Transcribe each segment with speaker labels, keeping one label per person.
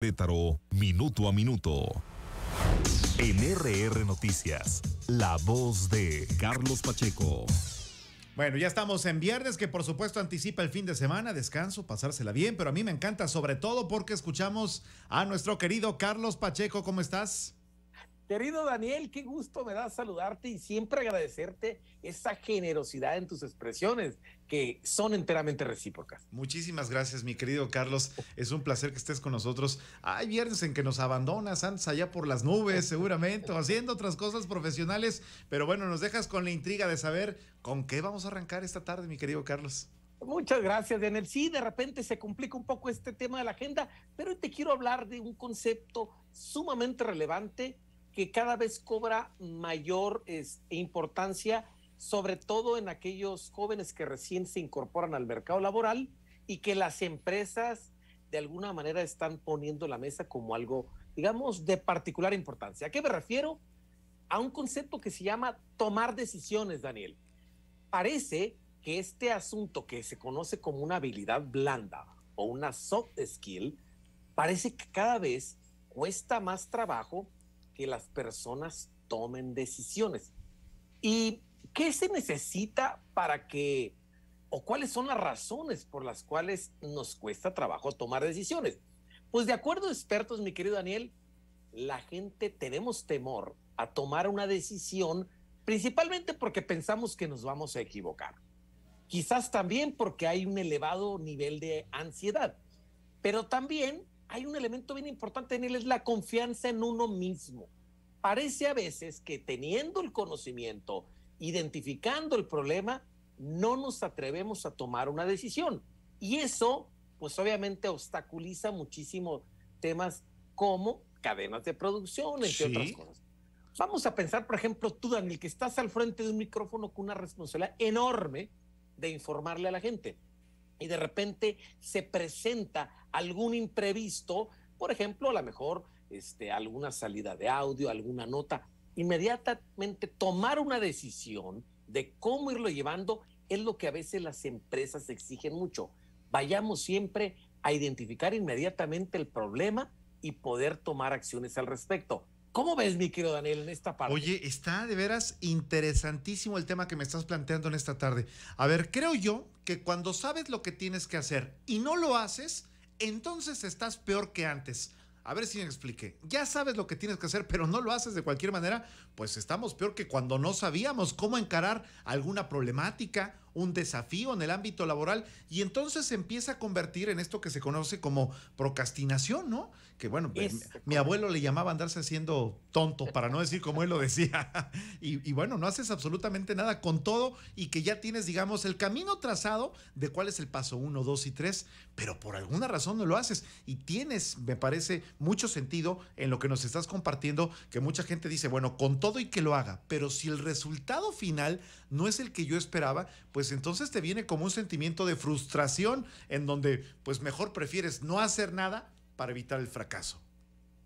Speaker 1: Tétaro minuto a minuto. En RR Noticias, la voz de Carlos Pacheco. Bueno, ya estamos en viernes, que por supuesto anticipa el fin de semana, descanso, pasársela bien, pero a mí me encanta sobre todo porque escuchamos
Speaker 2: a nuestro querido Carlos Pacheco. ¿Cómo estás? Querido Daniel, qué gusto me da saludarte y siempre agradecerte esa generosidad en tus expresiones que
Speaker 1: son enteramente recíprocas. Muchísimas gracias, mi querido Carlos. Es un placer que estés con nosotros. Hay viernes en que nos abandonas, antes allá por las nubes, seguramente, o haciendo otras cosas profesionales. Pero bueno, nos dejas con la intriga de saber con qué vamos a arrancar esta tarde, mi querido Carlos.
Speaker 2: Muchas gracias, Daniel. Sí, de repente se complica un poco este tema de la agenda, pero hoy te quiero hablar de un concepto sumamente relevante que cada vez cobra mayor importancia, sobre todo en aquellos jóvenes que recién se incorporan al mercado laboral y que las empresas de alguna manera están poniendo la mesa como algo, digamos, de particular importancia. ¿A qué me refiero? A un concepto que se llama tomar decisiones, Daniel. Parece que este asunto que se conoce como una habilidad blanda o una soft skill, parece que cada vez cuesta más trabajo que las personas tomen decisiones. ¿Y qué se necesita para que, o cuáles son las razones por las cuales nos cuesta trabajo tomar decisiones? Pues de acuerdo a expertos, mi querido Daniel, la gente tenemos temor a tomar una decisión principalmente porque pensamos que nos vamos a equivocar. Quizás también porque hay un elevado nivel de ansiedad, pero también hay un elemento bien importante en él, es la confianza en uno mismo. Parece a veces que teniendo el conocimiento, identificando el problema, no nos atrevemos a tomar una decisión. Y eso, pues obviamente obstaculiza muchísimo temas como cadenas de producción, entre otras cosas. Vamos a pensar, por ejemplo, tú, Daniel, que estás al frente de un micrófono con una responsabilidad enorme de informarle a la gente y de repente se presenta algún imprevisto, por ejemplo, a lo mejor este, alguna salida de audio, alguna nota, inmediatamente tomar una decisión de cómo irlo llevando es lo que a veces las empresas exigen mucho. Vayamos siempre a identificar inmediatamente el problema y poder tomar acciones al respecto. ¿Cómo ves, mi querido Daniel, en esta parte? Oye, está de
Speaker 1: veras interesantísimo el tema que me estás planteando en esta tarde. A ver, creo yo que cuando sabes lo que tienes que hacer y no lo haces, entonces estás peor que antes. A ver si me expliqué. Ya sabes lo que tienes que hacer, pero no lo haces de cualquier manera, pues estamos peor que cuando no sabíamos cómo encarar alguna problemática un desafío en el ámbito laboral y entonces se empieza a convertir en esto que se conoce como procrastinación, ¿no? Que bueno, pues, mi, abuelo le llamaba andarse haciendo tonto, para no decir como él lo decía. Y, y, bueno, no haces absolutamente nada con todo y que ya tienes, digamos, el camino trazado de cuál es el paso 1, 2 y 3, pero por alguna razón no lo haces. Y tienes, me parece, mucho sentido en lo que nos estás compartiendo, que mucha gente dice, bueno, con todo y que lo haga, pero si el resultado final no es el que yo esperaba, pues entonces te viene como un sentimiento de frustración en donde pues mejor prefieres no hacer nada para evitar el fracaso.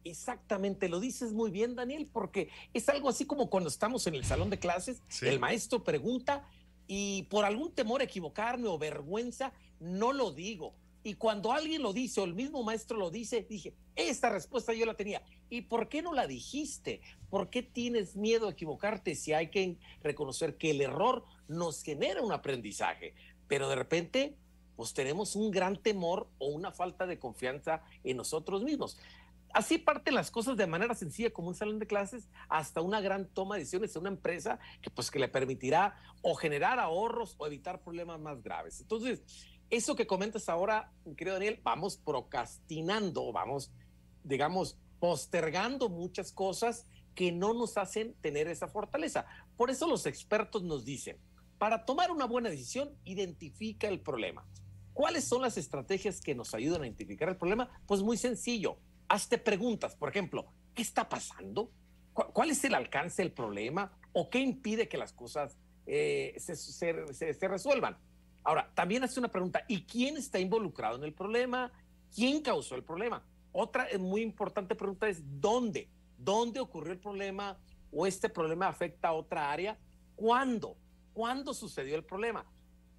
Speaker 2: Exactamente, lo dices muy bien, Daniel, porque es algo así como cuando estamos en el salón de clases, el maestro pregunta y por algún temor a equivocarme o vergüenza, no lo digo. Y cuando alguien lo dice o el mismo maestro lo dice, dije, esta respuesta yo la tenía. ¿Y por qué no la dijiste? ¿Por qué tienes miedo a equivocarte si hay que reconocer que el error nos genera un aprendizaje? Pero de repente, pues tenemos un gran temor o una falta de confianza en nosotros mismos. Así parten las cosas de manera sencilla como un salón de clases hasta una gran toma de decisiones en una empresa que pues que le permitirá o generar ahorros o evitar problemas más graves. Entonces, eso que comentas ahora, creo Daniel, vamos procrastinando, vamos, digamos, postergando muchas cosas que no nos hacen tener esa fortaleza. Por eso los expertos nos dicen, para tomar una buena decisión, identifica el problema. ¿Cuáles son las estrategias que nos ayudan a identificar el problema? Pues muy sencillo, hazte preguntas, por ejemplo, ¿qué está pasando? ¿Cuál es el alcance del problema? ¿O qué impide que las cosas eh, se, se resuelvan? Ahora, también hace una pregunta, ¿y quién está involucrado en el problema? ¿Quién causó el problema? Otra muy importante pregunta es, ¿dónde? ¿Dónde ocurrió el problema o este problema afecta a otra área? ¿Cuándo? ¿Cuándo sucedió el problema?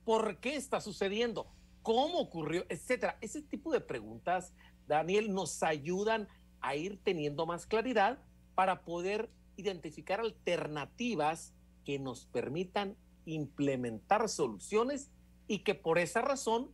Speaker 2: ¿Por qué está sucediendo? ¿Cómo ocurrió? Etcétera. Ese tipo de preguntas, Daniel, nos ayudan a ir teniendo más claridad para poder identificar alternativas que nos permitan implementar soluciones y que por esa razón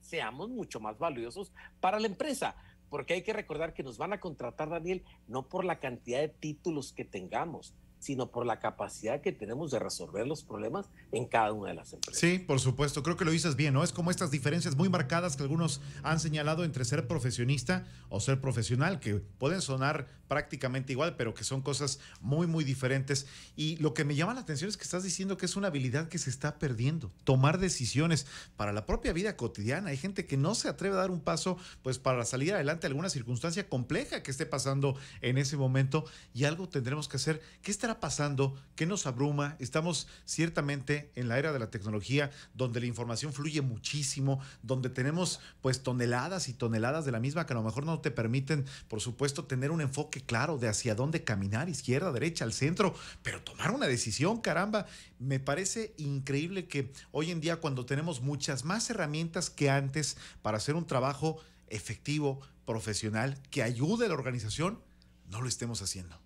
Speaker 2: seamos mucho más valiosos para la empresa porque hay que recordar que nos van a contratar, Daniel, no por la cantidad de títulos que tengamos, sino por la capacidad que tenemos de resolver los problemas en cada una de las empresas.
Speaker 1: Sí, por supuesto, creo que lo dices bien, ¿no? Es como estas diferencias muy marcadas que algunos han señalado entre ser profesionista o ser profesional, que pueden sonar prácticamente igual, pero que son cosas muy, muy diferentes. Y lo que me llama la atención es que estás diciendo que es una habilidad que se está perdiendo, tomar decisiones para la propia vida cotidiana. Hay gente que no se atreve a dar un paso, pues, para salir adelante de alguna circunstancia compleja que esté pasando en ese momento y algo tendremos que hacer. ¿Qué estará pasando? que nos abruma? Estamos ciertamente en la era de la tecnología donde la información fluye muchísimo, donde tenemos pues toneladas y toneladas de la misma que a lo mejor no te permiten, por supuesto, tener un enfoque claro de hacia dónde caminar, izquierda, derecha, al centro, pero tomar una decisión, caramba, me parece increíble que hoy en día cuando tenemos muchas más herramientas que antes para hacer un trabajo efectivo, profesional, que ayude a la organización, no lo estemos haciendo.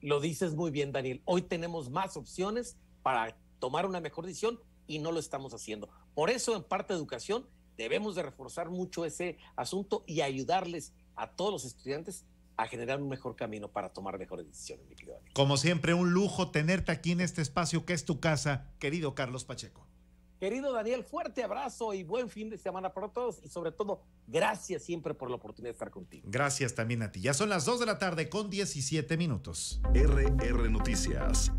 Speaker 2: Lo dices muy bien, Daniel. Hoy tenemos más opciones para tomar una mejor decisión y no lo estamos haciendo. Por eso, en parte de educación, debemos de reforzar mucho ese asunto y ayudarles a todos los estudiantes a generar un mejor camino para tomar mejores decisiones, mi querido
Speaker 1: Como siempre, un lujo tenerte aquí en este espacio que es tu casa,
Speaker 2: querido Carlos Pacheco. Querido Daniel, fuerte abrazo y buen fin de semana para todos y sobre todo, gracias siempre por la oportunidad de estar contigo. Gracias
Speaker 1: también a ti. Ya son las 2 de la tarde con 17 minutos. RR Noticias